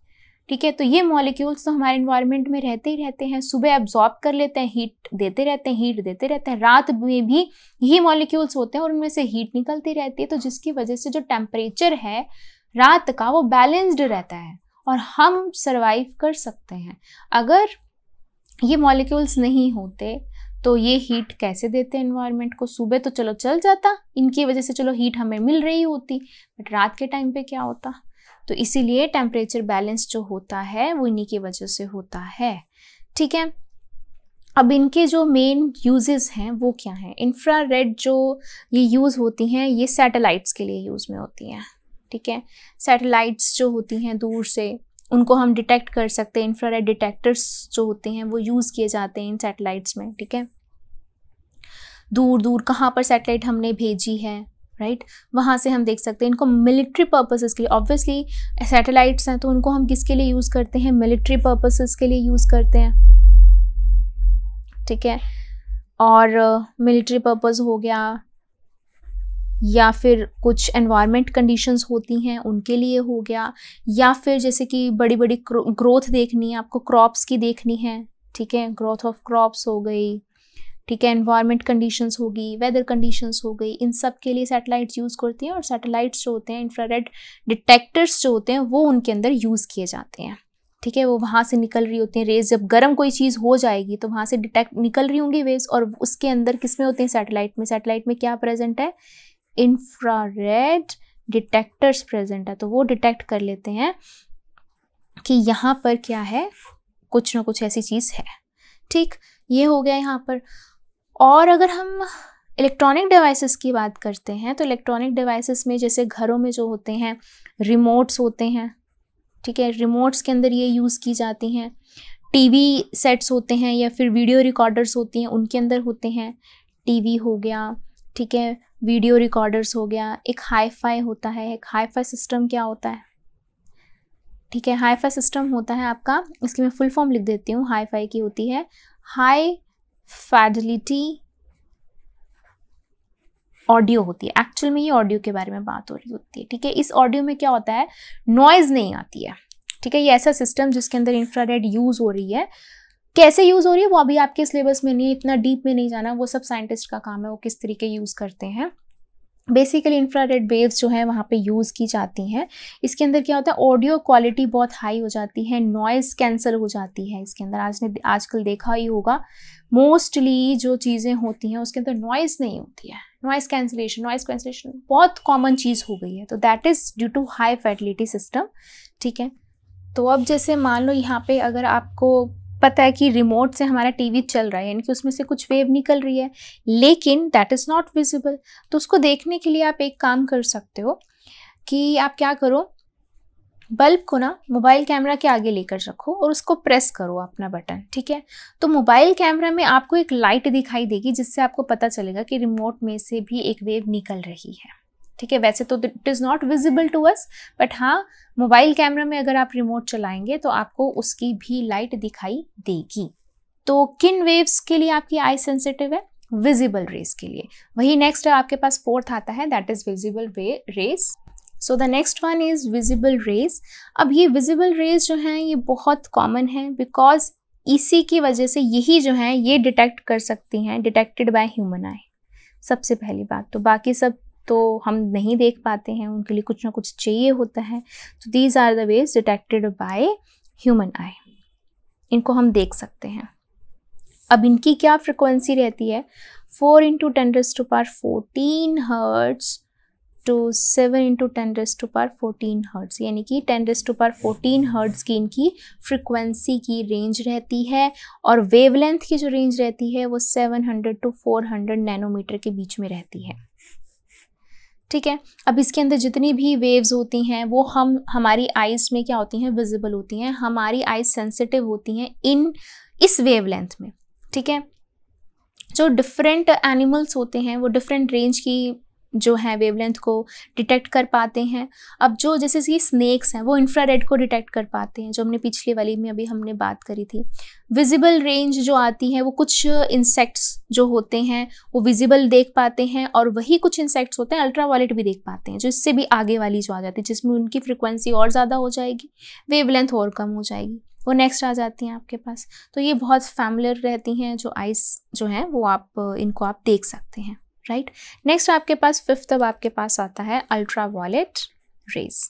ठीक है तो ये मॉलिक्यूल्स तो हमारे इन्वायरमेंट में रहते ही रहते हैं सुबह एब्जॉर्ब कर लेते हैं हीट देते रहते हैं हीट देते रहते हैं रात में भी यही मॉलिक्यूल्स होते हैं और उनमें से हीट निकलती रहती है तो जिसकी वजह से जो टेम्परेचर है रात का वो बैलेंस्ड रहता है और हम सर्वाइव कर सकते हैं अगर ये मॉलिक्यूल्स नहीं होते तो ये हीट कैसे देते हैं इन्वायरमेंट को सुबह तो चलो चल जाता इनकी वजह से चलो हीट हमें मिल रही होती बट रात के टाइम पे क्या होता तो इसीलिए टेम्परेचर बैलेंस जो होता है वो इन्हीं की वजह से होता है ठीक है अब इनके जो मेन यूजेस हैं वो क्या हैं इंफ्रा रेड जो ये यूज़ होती हैं ये सैटेलाइट्स के लिए यूज़ में होती हैं ठीक है सैटेलाइट्स जो होती हैं दूर से उनको हम डिटेक्ट कर सकते हैं इंफ्रारेड डिटेक्टर्स जो होते हैं वो यूज़ किए जाते हैं इन सैटेलाइट्स में ठीक है दूर दूर कहाँ पर सैटेलाइट हमने भेजी है राइट right? वहाँ से हम देख सकते हैं इनको मिलिट्री पर्पसेस के लिए ऑब्वियसली सैटेलाइट्स हैं तो उनको हम किसके लिए यूज़ करते हैं मिलिट्री पर्पसेस के लिए यूज़ करते हैं ठीक है और मिलिट्री uh, पर्पस हो गया या फिर कुछ एनवायरनमेंट कंडीशंस होती हैं उनके लिए हो गया या फिर जैसे कि बड़ी बड़ी ग्रोथ देखनी है आपको क्रॉप्स की देखनी है ठीक है ग्रोथ ऑफ क्रॉप्स हो गई ठीक है इन्वायरमेंट कंडीशंस होगी वेदर कंडीशंस हो गई इन सब के लिए सैटेलाइट्स यूज़ करती हैं और सैटेलाइट्स जो होते हैं इंफ्रारेड डिटेक्टर्स जो होते हैं वो उनके अंदर यूज़ किए जाते हैं ठीक है वो वहाँ से निकल रही होती हैं रेज जब गर्म कोई चीज़ हो जाएगी तो वहाँ से डिटेक्ट निकल रही होंगी वेज और उसके अंदर किस में होते हैं सैटेलाइट में सैटेलाइट में क्या प्रेजेंट है इंफ्रारेड डिटेक्टर्स प्रेजेंट है तो वो डिटेक्ट कर लेते हैं कि यहाँ पर क्या है कुछ ना कुछ ऐसी चीज़ है ठीक ये हो गया यहाँ पर और अगर हम इलेक्ट्रॉनिक डिवाइसेस की बात करते हैं तो इलेक्ट्रॉनिक डिवाइसेस में जैसे घरों में जो होते हैं रिमोट्स होते हैं ठीक है रिमोट्स के अंदर ये यूज़ की जाती हैं टीवी सेट्स होते हैं या फिर वीडियो रिकॉर्डर्स होती हैं उनके अंदर होते हैं टीवी हो गया ठीक है वीडियो रिकॉर्डर्स हो गया एक हाई फाई होता है एक हाई फाई सिस्टम क्या होता है ठीक है हाई फाई सिस्टम होता है आपका इसकी मैं फुल फॉर्म लिख देती हूँ हाई फाई की होती है हाई फैडलिटी ऑडियो होती है एक्चुअल में ये ऑडियो के बारे में बात हो रही होती है ठीक है इस ऑडियो में क्या होता है नॉइज नहीं आती है ठीक है ये ऐसा सिस्टम जिसके अंदर इंफ्रारेड यूज़ हो रही है कैसे यूज़ हो रही है वो अभी आपके सिलेबस में नहीं है इतना डीप में नहीं जाना वो सब साइंटिस्ट का काम है वो किस तरीके यूज़ करते हैं बेसिकली इंफ्रारेड वेव्स जो हैं वहाँ पे यूज़ की जाती हैं इसके अंदर क्या होता है ऑडियो क्वालिटी बहुत हाई हो जाती है नॉइज़ कैंसल हो जाती है इसके अंदर आज ने आजकल देखा ही होगा मोस्टली जो चीज़ें होती हैं उसके अंदर नॉइज़ नहीं होती है नॉइज़ कैंसिलेशन नॉइज़ कैंसिलेशन बहुत कॉमन चीज़ हो गई है तो that is due to high fidelity system ठीक है तो अब जैसे मान लो यहाँ पे अगर आपको पता है कि रिमोट से हमारा टीवी चल रहा है यानी कि उसमें से कुछ वेव निकल रही है लेकिन दैट इज़ नॉट विजिबल तो उसको देखने के लिए आप एक काम कर सकते हो कि आप क्या करो बल्ब को ना मोबाइल कैमरा के आगे लेकर रखो और उसको प्रेस करो अपना बटन ठीक है तो मोबाइल कैमरा में आपको एक लाइट दिखाई देगी जिससे आपको पता चलेगा कि रिमोट में से भी एक वेव निकल रही है ठीक है वैसे तो it is not visible to us but हाँ मोबाइल कैमरा में अगर आप रिमोट चलाएंगे तो आपको उसकी भी लाइट दिखाई देगी तो किन वेव्स के लिए आपकी आई सेंसिटिव है विजिबल रेस के लिए वही नेक्स्ट आपके पास फोर्थ आता है दैट इज विजिबल वे rays so the next one is visible rays अब ये विजिबल रेज जो हैं ये बहुत कॉमन है बिकॉज इसी की वजह से यही जो है ये डिटेक्ट कर सकती हैं डिटेक्टेड बाय ह्यूमन आई सबसे पहली बात तो बाकी सब तो हम नहीं देख पाते हैं उनके लिए कुछ ना कुछ चाहिए होता है तो these are the ways detected by human eye इनको हम देख सकते हैं अब इनकी क्या फ्रिक्वेंसी रहती है four into ten to power fourteen hertz to seven into ten to power fourteen hertz यानी कि ten raise to power fourteen hertz की इनकी फ्रिक्वेंसी की रेंज रहती है और वेवलेंथ की जो रेंज रहती है वो seven hundred to four hundred nanometre के बीच में रहती है ठीक है अब इसके अंदर जितनी भी वेव्स होती हैं वो हम हमारी आइज़ में क्या होती हैं विजिबल होती हैं हमारी आइज़ सेंसिटिव होती हैं इन इस लेंथ में ठीक है जो डिफरेंट एनिमल्स होते हैं वो डिफरेंट रेंज की जो हैं वेवलेंथ को डिटेक्ट कर पाते हैं अब जो जैसे कि स्नेक्स हैं वो इंफ्रारेड को डिटेक्ट कर पाते हैं जो हमने पिछले वाली में अभी हमने बात करी थी विजिबल रेंज जो आती है वो कुछ इंसेक्ट्स जो होते हैं वो विजिबल देख पाते हैं और वही कुछ इंसेक्ट्स होते हैं अल्ट्रा वायलेट भी देख पाते हैं जो इससे भी आगे वाली जो आ जाती है जिसमें उनकी फ्रिक्वेंसी और ज़्यादा हो जाएगी वेव और कम हो जाएगी वो नेक्स्ट आ जाती हैं आपके पास तो ये बहुत फैमिलर रहती हैं जो आइस जो हैं वो आप इनको आप देख सकते हैं राइट नेक्स्ट आपके पास फिफ्थ अब आपके पास आता है अल्ट्रा वॉलेट रेज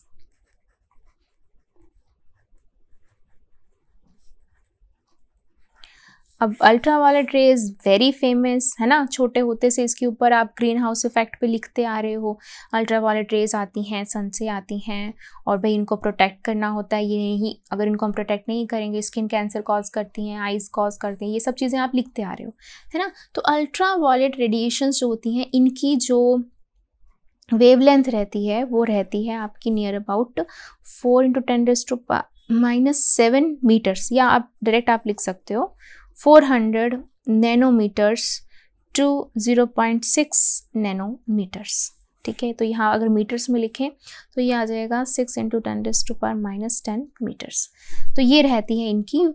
अब ultraviolet ray is very famous है ना छोटे होते से इसके ऊपर आप ग्रीन हाउस इफेक्ट पे लिखते आ रहे हो अल्ट्रा वायलेट रेज आती हैं सन से आती हैं और भाई इनको प्रोटेक्ट करना होता है ये नहीं अगर इनको हम प्रोटेक्ट नहीं करेंगे स्किन कैंसर कॉज करती हैं आइज़ कॉज करती हैं ये सब चीज़ें आप लिखते आ रहे हो है ना तो अल्ट्रा वायलेट रेडिएशन जो होती हैं इनकी जो वेवलेंथ रहती है वो रहती है आपकी near about four into ten डेस्ट माइनस सेवन मीटर्स या आप डायरेक्ट आप लिख सकते हो 400 नैनोमीटर्स टू 0.6 नैनोमीटर्स ठीक है तो यहाँ अगर मीटर्स में लिखें तो ये आ जाएगा सिक्स इंटू टेन डेज to power minus ten metres तो ये रहती है इनकी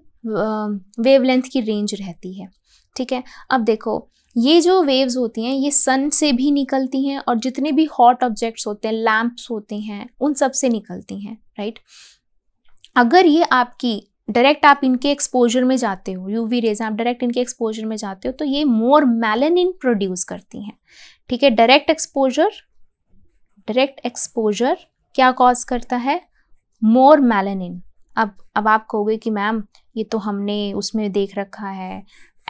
वेवलेंथ की रेंज रहती है ठीक है अब देखो ये जो वेव्स होती हैं ये सन से भी निकलती हैं और जितने भी हॉट ऑब्जेक्ट्स होते हैं लैम्प्स होते हैं उन सब से निकलती हैं राइट अगर ये आपकी डायरेक्ट आप इनके एक्सपोजर में जाते हो यूवी रेज आप डायरेक्ट इनके एक्सपोजर में जाते हो तो ये मोर मेलेनिन प्रोड्यूस करती हैं ठीक है डायरेक्ट एक्सपोजर डायरेक्ट एक्सपोजर क्या कॉज करता है मोर मेलेनिन अब अब आप कहोगे कि मैम ये तो हमने उसमें देख रखा है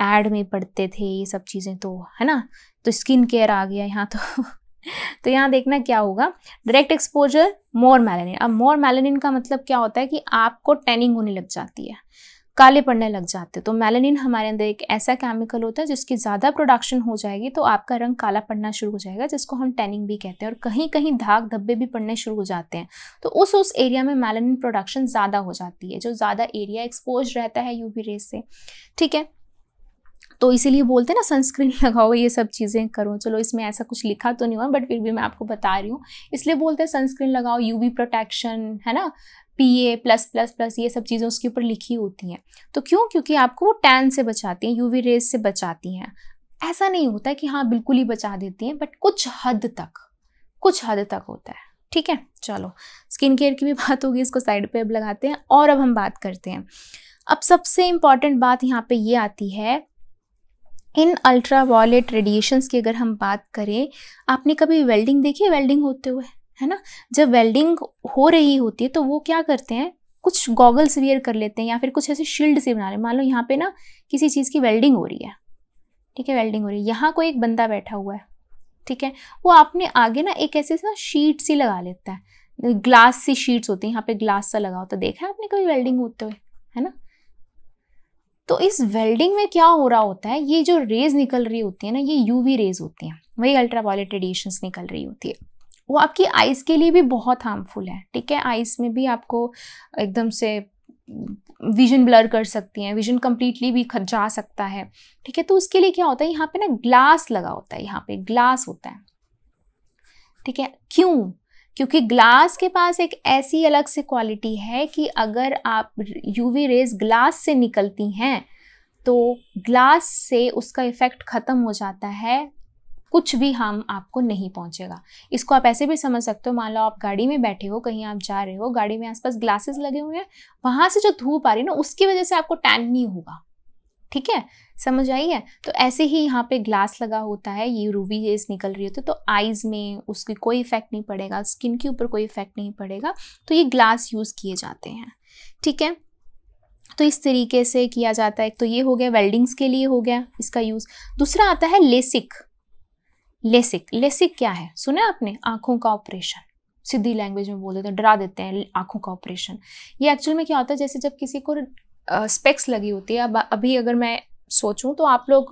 एड में पढ़ते थे ये सब चीज़ें तो है ना तो स्किन केयर आ गया यहाँ तो तो यहाँ देखना क्या होगा डायरेक्ट एक्सपोजर मोर मेलानिन अब मोर मेलानिन का मतलब क्या होता है कि आपको टैनिंग होने लग जाती है काले पड़ने लग जाते हैं तो मेलानिन हमारे अंदर एक ऐसा केमिकल होता है जिसकी ज़्यादा प्रोडक्शन हो जाएगी तो आपका रंग काला पड़ना शुरू हो जाएगा जिसको हम टैनिंग भी कहते हैं और कहीं कहीं धाग धब्बे भी पड़ने शुरू हो जाते हैं तो उस उस एरिया में मेलानिन प्रोडक्शन ज़्यादा हो जाती है जो ज़्यादा एरिया एक्सपोज रहता है यू रेस से ठीक है तो इसीलिए बोलते हैं ना सनस्क्रीन लगाओ ये सब चीज़ें करो चलो इसमें ऐसा कुछ लिखा तो नहीं हुआ बट फिर भी मैं आपको बता रही हूँ इसलिए बोलते हैं सनस्क्रीन लगाओ यूवी प्रोटेक्शन है ना P A plus plus plus ये सब चीज़ें उसके ऊपर लिखी होती हैं तो क्यों क्योंकि आपको वो टैन से बचाती हैं यूवी रेज से बचाती हैं ऐसा नहीं होता कि हाँ बिल्कुल ही बचा देती हैं बट कुछ हद तक कुछ हद तक होता है ठीक है चलो स्किन केयर की भी बात होगी इसको साइड पे अब लगाते हैं और अब हम बात करते हैं अब सबसे इम्पॉर्टेंट बात यहाँ पे ये आती है इन अल्ट्रा वायलेट रेडिएशंस की अगर हम बात करें आपने कभी वेल्डिंग देखी है वेल्डिंग होते हुए है ना जब वेल्डिंग हो रही होती है तो वो क्या करते हैं कुछ गॉगल्स वेयर कर लेते हैं या फिर कुछ ऐसे शील्ड से बना रहे मान लो यहाँ पे ना किसी चीज़ की वेल्डिंग हो रही है ठीक है वेल्डिंग हो रही है यहाँ कोई एक बंदा बैठा हुआ है ठीक है वो आपने आगे ना एक ऐसे ना शीट सी लगा लेता है ग्लास सी शीट्स होती है यहाँ पे ग्लास सा लगा होता है देखा है आपने कभी वेल्डिंग होते हुए है ना तो इस वेल्डिंग में क्या हो रहा होता है ये जो रेज निकल रही होती है ना ये यूवी रेज होती हैं वही अल्ट्रावायलेट रेडिएशंस निकल रही होती है वो आपकी आइस के लिए भी बहुत हार्मफुल है ठीक है आइस में भी आपको एकदम से विजन ब्लर कर सकती हैं विजन कम्प्लीटली भी जा सकता है ठीक है तो उसके लिए क्या होता है यहाँ पे ना ग्लास लगा होता है यहाँ पे ग्लास होता है ठीक है क्यों क्योंकि ग्लास के पास एक ऐसी अलग से क्वालिटी है कि अगर आप यूवी रेज ग्लास से निकलती हैं तो ग्लास से उसका इफ़ेक्ट ख़त्म हो जाता है कुछ भी हम आपको नहीं पहुंचेगा इसको आप ऐसे भी समझ सकते हो मान लो आप गाड़ी में बैठे हो कहीं आप जा रहे हो गाड़ी में आसपास ग्लासेस लगे हुए हैं वहाँ से जो धूप आ रही है ना उसकी वजह से आपको टैन नहीं होगा ठीक है समझ आई है तो ऐसे ही यहाँ पे ग्लास लगा होता है ये रूवी रेस निकल रही होती है तो आईज़ में उसकी कोई इफेक्ट नहीं पड़ेगा स्किन के ऊपर कोई इफेक्ट नहीं पड़ेगा तो ये ग्लास यूज़ किए जाते हैं ठीक है तो इस तरीके से किया जाता है तो ये हो गया वेल्डिंग्स के लिए हो गया इसका यूज़ दूसरा आता है लेसिक लेसिक लेसिक क्या है सुना आपने आंखों का ऑपरेशन सीधी लैंग्वेज में बोल देते हैं तो डरा देते हैं आंखों का ऑपरेशन ये एक्चुअल में क्या होता है जैसे जब किसी को स्पेक्स लगी होती है अब अभी अगर मैं सोचूं तो आप लोग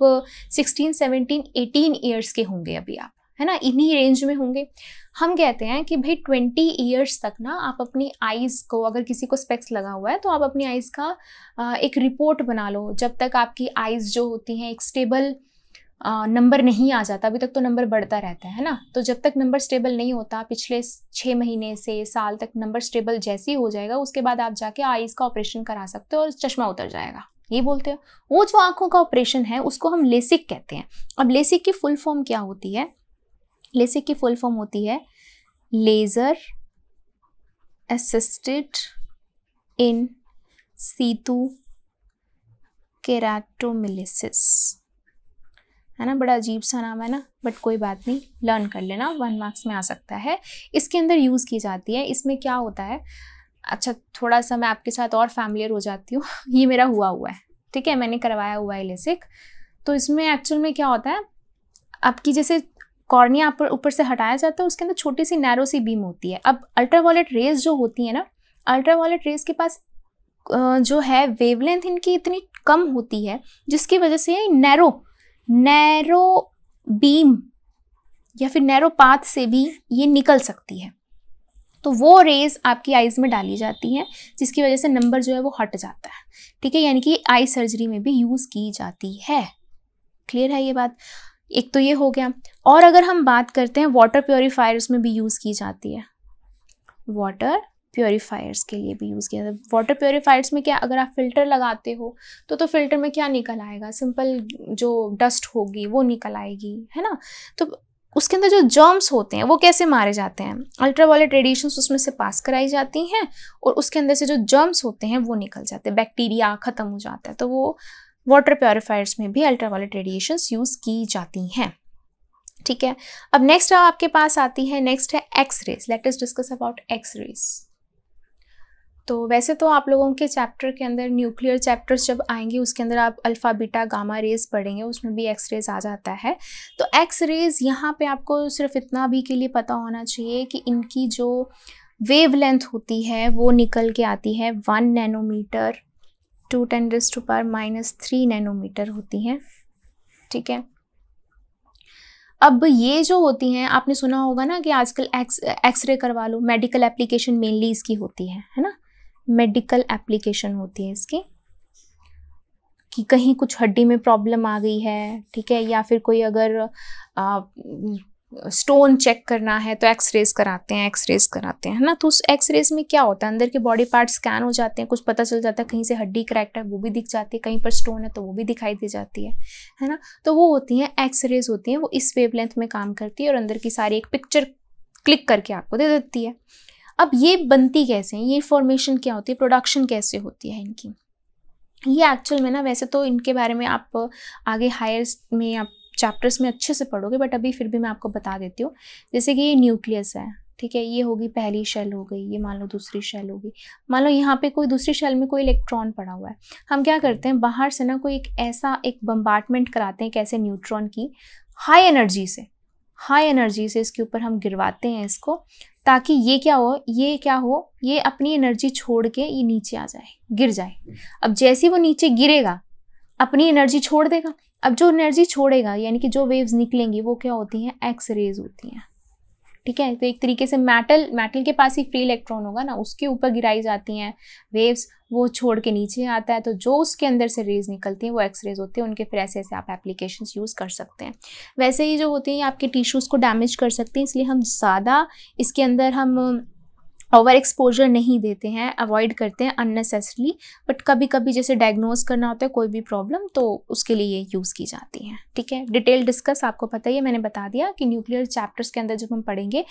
सिक्सटीन 17, एटीन ईयर्स के होंगे अभी आप है ना इन्हीं रेंज में होंगे हम कहते हैं कि भाई ट्वेंटी ईयर्स तक ना आप अपनी आइज़ को अगर किसी को स्पेक्स लगा हुआ है तो आप अपनी आइज़ का एक रिपोर्ट बना लो जब तक आपकी आइज़ जो होती हैं एक स्टेबल नंबर नहीं आ जाता अभी तक तो नंबर बढ़ता रहता है ना तो जब तक नंबर स्टेबल नहीं होता पिछले छः महीने से साल तक नंबर स्टेबल जैसे ही हो जाएगा उसके बाद आप जाके आईज का ऑपरेशन करा सकते हो और चश्मा उतर जाएगा ये बोलते हो वो जो आंखों का ऑपरेशन है उसको हम लेसिक कहते हैं अब लेसिक की फुल फॉर्म क्या होती है लेसिक की फुल फॉर्म होती है laser assisted in situ keratomileusis है ना बड़ा अजीब सा नाम है ना बट कोई बात नहीं लर्न कर लेना वन मार्क्स में आ सकता है इसके अंदर यूज़ की जाती है इसमें क्या होता है अच्छा थोड़ा सा मैं आपके साथ और फैमिलियर हो जाती हूँ ये मेरा हुआ हुआ है ठीक है मैंने करवाया हुआ है लेसिक तो इसमें एक्चुअल में क्या होता है आपकी जैसे कॉर्निया आप ऊपर से हटाया जाता है उसके अंदर छोटी सी नैरो सी बीम होती है अब अल्ट्रावायलेट रेज जो होती है ना वॉलेट रेज के पास जो है वेवलेंथ इनकी इतनी कम होती है जिसकी वजह से ये नैरो नैरो बीम या फिर नैरो पाथ से भी ये निकल सकती है तो वो रेज आपकी आइज़ में डाली जाती हैं जिसकी वजह से नंबर जो है वो हट जाता है ठीक है यानी कि आई सर्जरी में भी यूज़ की जाती है क्लियर है ये बात एक तो ये हो गया और अगर हम बात करते हैं वाटर प्योरीफायर्स में भी यूज़ की जाती है वाटर प्योरीफायर्स के लिए भी यूज़ किया जाता है वाटर प्योरीफायर्स में क्या अगर आप फ़िल्टर लगाते हो तो तो फ़िल्टर में क्या निकल आएगा सिंपल जो डस्ट होगी वो निकल आएगी है ना तो उसके अंदर जो जर्म्स होते हैं वो कैसे मारे जाते हैं अल्ट्रावायलेट रेडिएशन उसमें से पास कराई जाती हैं और उसके अंदर से जो जर्म्स होते हैं वो निकल जाते हैं बैक्टीरिया ख़त्म हो जाता है तो वो वाटर प्योरीफायर्स में भी अल्ट्रावायलेट रेडिएशन यूज़ की जाती हैं ठीक है अब नेक्स्ट आपके पास आती है नेक्स्ट है X rays let us discuss about X rays तो वैसे तो आप लोगों के चैप्टर के अंदर न्यूक्लियर चैप्टर्स जब आएंगे उसके अंदर आप अल्फ़ा बीटा गामा रेज पढ़ेंगे उसमें भी एक्स रेज आ जाता है तो एक्स रेज यहाँ पे आपको सिर्फ इतना भी के लिए पता होना चाहिए कि इनकी जो वेव लेंथ होती है वो निकल के आती है वन नैनोमीटर टू टेंडर्स to power minus three nanometre होती हैं ठीक है अब ये जो होती हैं आपने सुना होगा ना कि आजकल एक्स एक्सरे करवा लो मेडिकल एप्लीकेशन मेनली इसकी होती है है ना मेडिकल एप्लीकेशन होती है इसकी कि कहीं कुछ हड्डी में प्रॉब्लम आ गई है ठीक है या फिर कोई अगर आ, स्टोन चेक करना है तो एक्सरेज कराते हैं एक्सरेज कराते हैं है ना तो उस एक्सरेज में क्या होता है अंदर के बॉडी पार्ट स्कैन हो जाते हैं कुछ पता चल जाता है कहीं से हड्डी क्रैक्ट है वो भी दिख जाती है कहीं पर स्टोन है तो वो भी दिखाई दे जाती है है ना तो वो होती हैं एक्सरेज होती हैं वो इस वेवलेंथ में काम करती है और अंदर की सारी एक पिक्चर क्लिक करके आपको दे देती है अब ये बनती कैसे हैं ये फॉर्मेशन क्या होती है प्रोडक्शन कैसे होती है इनकी ये एक्चुअल में ना वैसे तो इनके बारे में आप आगे हायर में आप चैप्टर्स में अच्छे से पढ़ोगे बट अभी फिर भी मैं आपको बता देती हूँ जैसे कि ये न्यूक्लियस है ठीक है ये होगी पहली शेल हो गई ये मान लो दूसरी शेल होगी मान लो यहाँ पे कोई दूसरी शेल में कोई इलेक्ट्रॉन पड़ा हुआ है हम क्या करते हैं बाहर से ना कोई एक ऐसा एक बम्बार्टमेंट कराते हैं कैसे न्यूट्रॉन की हाई एनर्जी से हाई एनर्जी से इसके ऊपर हम गिरवाते हैं इसको ताकि ये क्या हो ये क्या हो ये अपनी एनर्जी छोड़ के ये नीचे आ जाए गिर जाए अब जैसे वो नीचे गिरेगा अपनी एनर्जी छोड़ देगा अब जो एनर्जी छोड़ेगा यानी कि जो वेव्स निकलेंगी वो क्या होती हैं एक्स रेज होती हैं ठीक है तो एक तरीके से मेटल मेटल के पास ही फ्री इलेक्ट्रॉन होगा ना उसके ऊपर गिराई जाती हैं वेव्स वो छोड़ के नीचे आता है तो जो उसके अंदर से रेज निकलती हैं वो एक्सरेज होते हैं उनके फिर ऐसे ऐसे आप एप्लीकेशन यूज़ कर सकते हैं वैसे ही जो होती हैं आपके टिश्यूज़ को डैमेज कर सकते हैं इसलिए हम ज़्यादा इसके अंदर हम ओवर एक्सपोजर नहीं देते हैं अवॉइड करते हैं अननेसेसरली बट कभी कभी जैसे डायग्नोज करना होता है कोई भी प्रॉब्लम तो उसके लिए ये यूज़ की जाती है ठीक है डिटेल डिस्कस आपको पता ही है मैंने बता दिया कि न्यूक्लियर चैप्टर्स के अंदर जब हम पढ़ेंगे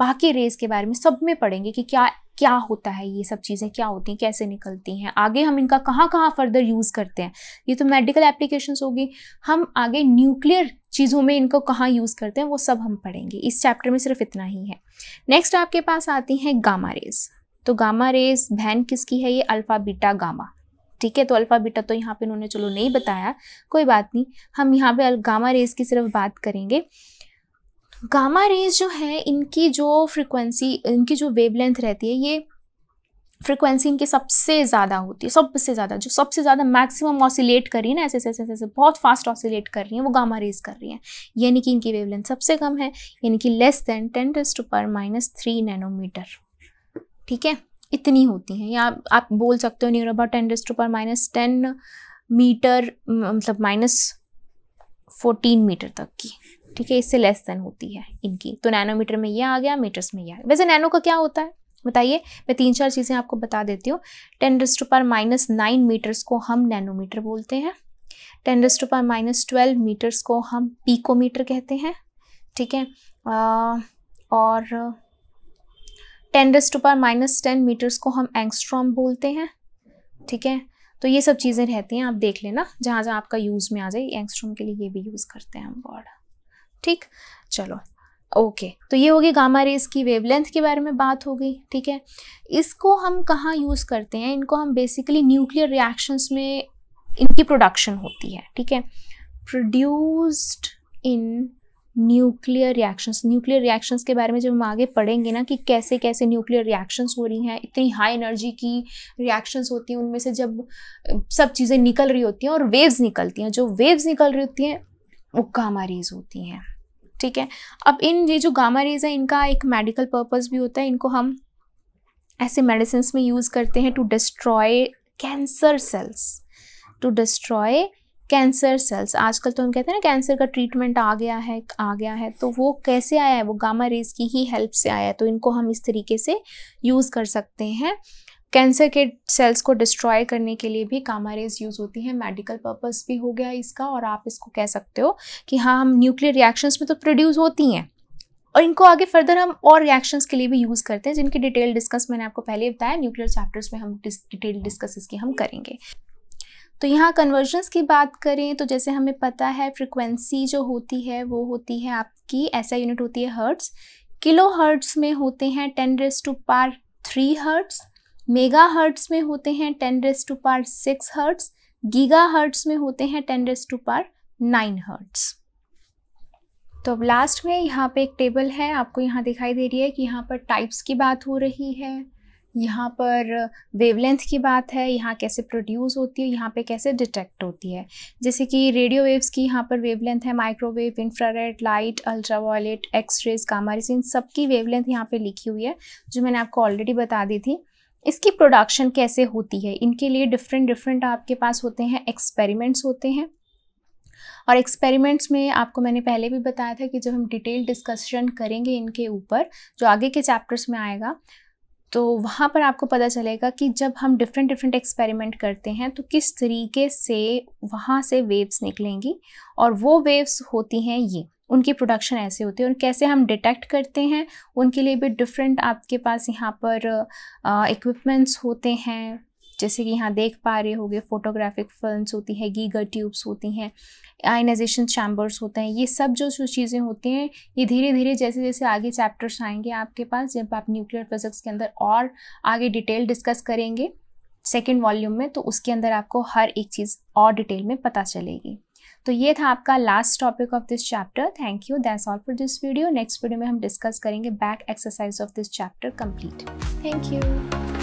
बाकी रेस के बारे में सब में पढ़ेंगे कि क्या क्या होता है ये सब चीज़ें क्या होती हैं कैसे निकलती हैं आगे हम इनका कहाँ कहाँ फर्दर यूज़ करते हैं ये तो मेडिकल एप्लीकेशन होगी हम आगे न्यूक्लियर चीज़ों में इनको कहाँ यूज़ करते हैं वो सब हम पढ़ेंगे इस चैप्टर में सिर्फ इतना ही है नेक्स्ट आपके पास आती हैं गामा रेज तो गामा रेज बहन किसकी है ये अल्फ़ा बीटा गामा ठीक है तो अल्फ़ा बीटा तो यहाँ पे इन्होंने चलो नहीं बताया कोई बात नहीं हम यहाँ पे गामा रेस की सिर्फ बात करेंगे गामा रेज जो है इनकी जो फ्रिक्वेंसी इनकी जो वेवलेंथ रहती है ये फ्रिक्वेंसी इनकी सबसे ज़्यादा होती है सबसे ज़्यादा जो सबसे ज़्यादा मैक्सिमम ऑसिलेट कर रही है ना ऐसे ऐसे ऐसे ऐसे बहुत फास्ट ऑसिलेट कर रही हैं वो गामा रेज कर रही हैं यानी कि इनकी वेवलेंथ सबसे कम है यानी कि लेस देन टेन टेस्ट पर माइनस थ्री नैनोमीटर ठीक है इतनी होती हैं या आप बोल सकते हो नियर अबाउट टेन टेस्ट पर माइनस टेन मीटर मतलब माइनस फोर्टीन मीटर तक की ठीक है इससे लेस देन होती है इनकी तो नैनोमीटर में ये आ गया मीटर्स में ये आ गया वैसे नैनो का क्या होता है बताइए मैं तीन चार चीज़ें आपको बता देती हूँ ten to power minus nine metres को हम नैनोमीटर बोलते हैं ten to power minus twelve metres को हम पीकोमीटर कहते हैं ठीक है और ten to power minus ten metres को हम एंगस्ट्रॉम बोलते हैं ठीक है तो ये सब चीज़ें रहती हैं आप देख लेना जहाँ जहाँ आपका यूज़ में आ जाए एंगस्ट्रॉम के लिए ये भी यूज़ करते हैं हम वर्ड ठीक चलो ओके तो ये होगी गामा रेज की वेवलेंथ के बारे में बात हो गई ठीक है इसको हम कहाँ यूज़ करते हैं इनको हम बेसिकली न्यूक्लियर रिएक्शंस में इनकी प्रोडक्शन होती है ठीक है produced in nuclear reactions nuclear reactions के बारे में जब हम आगे पढ़ेंगे ना कि कैसे कैसे न्यूक्लियर रिएक्शंस हो रही हैं इतनी हाई एनर्जी की रिएक्शंस होती हैं उनमें से जब सब चीज़ें निकल रही होती हैं और वेव्स निकलती हैं जो वेव्स निकल रही होती हैं वो गामा रेज होती हैं ठीक है अब इन ये जो गामा रेज है इनका एक मेडिकल पर्पज़ भी होता है इनको हम ऐसे मेडिसिन में यूज़ करते हैं to destroy cancer cells to destroy cancer cells आजकल तो हम कहते हैं ना कैंसर का ट्रीटमेंट आ गया है आ गया है तो वो कैसे आया है वो गामा रेज की ही हेल्प से आया है तो इनको हम इस तरीके से यूज़ कर सकते हैं कैंसर के सेल्स को डिस्ट्रॉय करने के लिए भी कामारेज यूज़ होती हैं मेडिकल पर्पस भी हो गया इसका और आप इसको कह सकते हो कि हाँ हम न्यूक्लियर रिएक्शंस में तो प्रोड्यूस होती हैं और इनको आगे फर्दर हम और रिएक्शंस के लिए भी यूज़ करते हैं जिनकी डिटेल डिस्कस मैंने आपको पहले बताया न्यूक्लियर चैप्टर्स में हम डिटेल डिस्कस इसकी हम करेंगे तो यहाँ कन्वर्जन्स की बात करें तो जैसे हमें पता है फ्रिक्वेंसी जो होती है वो होती है आपकी ऐसा यूनिट होती है हर्ट्स किलो हर्ट्स में होते हैं ten raise to power three hertz megahertz में होते हैं ten raise to power six hertz gigahertz में होते हैं ten raise to power nine hertz तो अब लास्ट में यहाँ पे एक टेबल है आपको यहाँ दिखाई दे रही है कि यहाँ पर टाइप्स की बात हो रही है यहाँ पर वेवलेंथ की बात है यहाँ कैसे प्रोड्यूस होती है यहाँ पे कैसे डिटेक्ट होती है जैसे कि रेडियो वेव्स की यहाँ पर वेवलेंथ है microwave infrared light ultraviolet X rays gamma rays इन सबकी वेवलेंथ यहाँ पे लिखी हुई है जो मैंने आपको ऑलरेडी बता दी थी इसकी प्रोडक्शन कैसे होती है इनके लिए डिफरेंट डिफरेंट आपके पास होते हैं एक्सपेरिमेंट्स होते हैं और एक्सपेरिमेंट्स में आपको मैंने पहले भी बताया था कि जब हम डिटेल डिस्कशन करेंगे इनके ऊपर जो आगे के चैप्टर्स में आएगा तो वहाँ पर आपको पता चलेगा कि जब हम डिफरेंट डिफरेंट एक्सपेरिमेंट करते हैं तो किस तरीके से वहाँ से वेव्स निकलेंगी और वो वेव्स होती हैं ये उनकी प्रोडक्शन ऐसे होती है और कैसे हम डिटेक्ट करते हैं उनके लिए भी डिफरेंट आपके पास यहाँ पर इक्विपमेंट्स होते हैं जैसे कि यहाँ देख पा रहे होंगे फोटोग्राफिक फिल्म्स होती हैं गीगर ट्यूब्स होती हैं आइनाइजेशन चैम्बर्स होते हैं ये सब जो जो चीज़ें होती हैं ये धीरे धीरे जैसे जैसे आगे चैप्टर्स आएंगे आपके पास जब आप न्यूक्लियर फिजिक्स के अंदर और आगे डिटेल डिस्कस करेंगे सेकेंड वॉल्यूम में तो उसके अंदर आपको हर एक चीज़ और डिटेल में पता चलेगी तो ये था आपका last topic of this chapter thank you that's all for this video next video में हम डिस्कस करेंगे back exercise of this chapter complete thank you